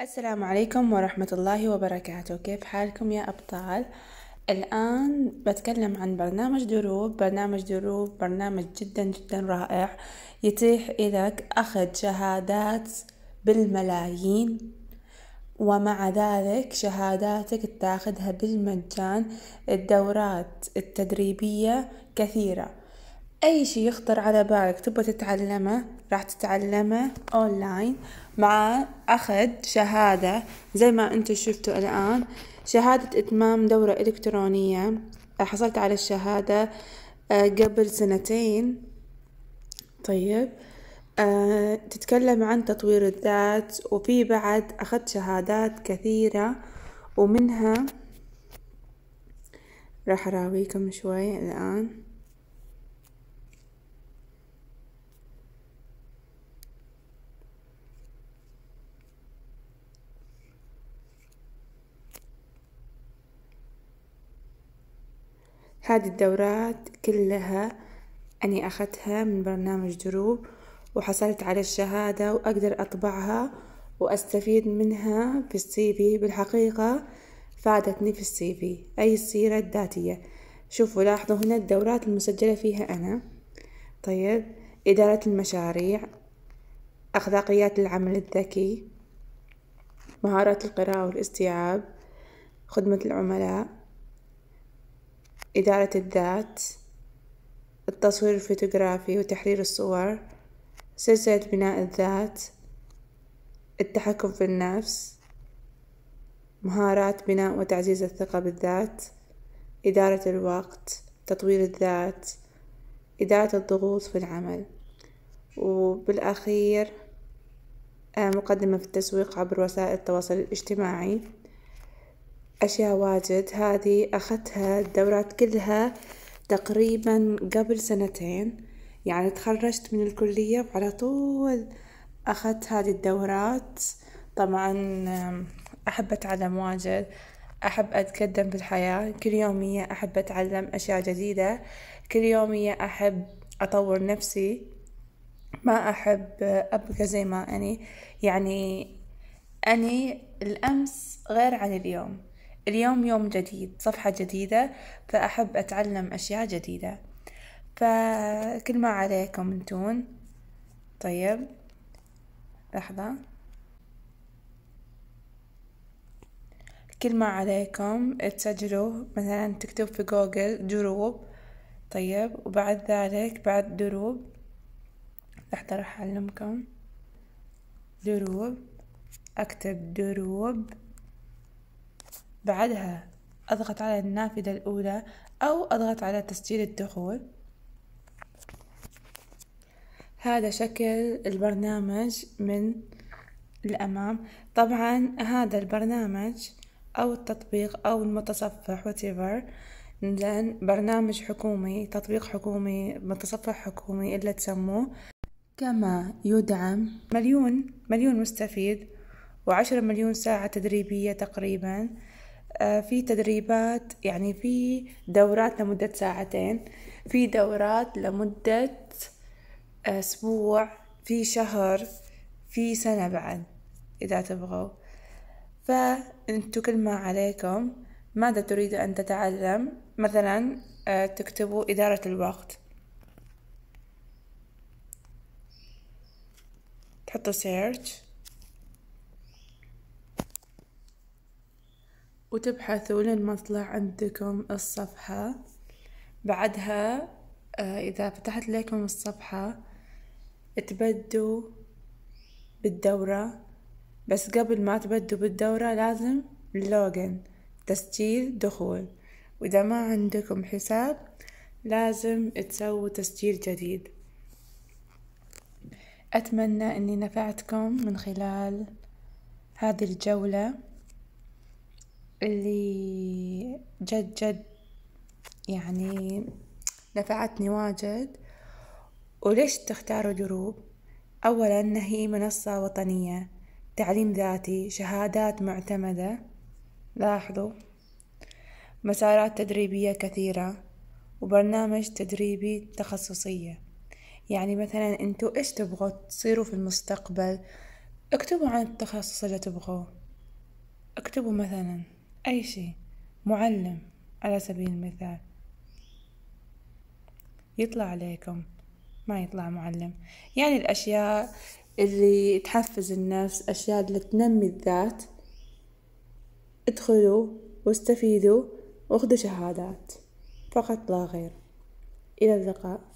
السلام عليكم ورحمة الله وبركاته كيف حالكم يا أبطال؟ الآن بتكلم عن برنامج دروب برنامج دروب برنامج جدا جدا رائع يتيح لك أخذ شهادات بالملايين ومع ذلك شهاداتك تاخذها بالمجان الدورات التدريبية كثيرة أي شي يخطر على بالك تبغى تتعلمه راح تتعلمه أونلاين مع أخذ شهادة زي ما أنتوا شفتوا الآن شهادة إتمام دورة إلكترونية حصلت على الشهادة آه، قبل سنتين طيب آه، تتكلم عن تطوير الذات وفي بعد أخذت شهادات كثيرة ومنها راح أراويكم شوي الآن هذه الدورات كلها أني أخذتها من برنامج دروب وحصلت على الشهادة وأقدر أطبعها وأستفيد منها في السي في بالحقيقة فادتني في السي في أي السيرة الذاتية شوفوا لاحظوا هنا الدورات المسجلة فيها أنا طيب إدارة المشاريع أخلاقيات العمل الذكي مهارات القراءة والاستيعاب خدمة العملاء إدارة الذات التصوير الفوتوغرافي وتحرير الصور سلسلة بناء الذات التحكم في النفس مهارات بناء وتعزيز الثقة بالذات إدارة الوقت تطوير الذات إدارة الضغوط في العمل وبالأخير آه، مقدمة في التسويق عبر وسائل التواصل الاجتماعي أشياء واجد هذي أخذتها الدورات كلها تقريبا قبل سنتين، يعني تخرجت من الكلية وعلى طول أخذت هذي الدورات، طبعا أحب أتعلم واجد، أحب أتقدم بالحياة، كل يومية أحب أتعلم أشياء جديدة، كل يومية أحب أطور نفسي، ما أحب أبقى زي ما أني، يعني أني الأمس غير عن اليوم. اليوم يوم جديد صفحة جديدة فأحب أتعلم أشياء جديدة فكل ما عليكم انتون طيب لحظة كل ما عليكم تسجلوا مثلا تكتب في جوجل دروب طيب وبعد ذلك بعد دروب لحظة راح أعلمكم دروب أكتب دروب بعدها أضغط على النافذة الأولى أو أضغط على تسجيل الدخول هذا شكل البرنامج من الأمام طبعا هذا البرنامج أو التطبيق أو المتصفح whatever لأن برنامج حكومي تطبيق حكومي متصفح حكومي إلا تسموه كما يدعم مليون مليون مستفيد وعشرة مليون ساعة تدريبية تقريبا آه، في تدريبات يعني في دورات لمدة ساعتين في دورات لمدة آه، أسبوع في شهر في سنة بعد إذا تبغوا فأنتوا كل ما عليكم ماذا تريد أن تتعلم مثلا آه، تكتبوا إدارة الوقت تحطوا سيرش وتبحثوا لين ما تطلع عندكم الصفحة بعدها آه، إذا فتحت لكم الصفحة تبدوا بالدورة بس قبل ما تبدوا بالدورة لازم لوجن تسجيل دخول وإذا ما عندكم حساب لازم تسووا تسجيل جديد أتمنى أني نفعتكم من خلال هذه الجولة اللي جد جد يعني نفعتني واجد وليش تختاروا دروب أولا هي منصة وطنية تعليم ذاتي شهادات معتمدة لاحظوا مسارات تدريبية كثيرة وبرنامج تدريبي تخصصية يعني مثلا انتوا ايش تبغوا تصيروا في المستقبل اكتبوا عن التخصص اللي تبغوه اكتبوا مثلا أي شيء معلم على سبيل المثال يطلع عليكم ما يطلع معلم يعني الأشياء اللي تحفز النفس أشياء اللي تنمي الذات ادخلوا واستفيدوا واخذوا شهادات فقط لا غير إلى اللقاء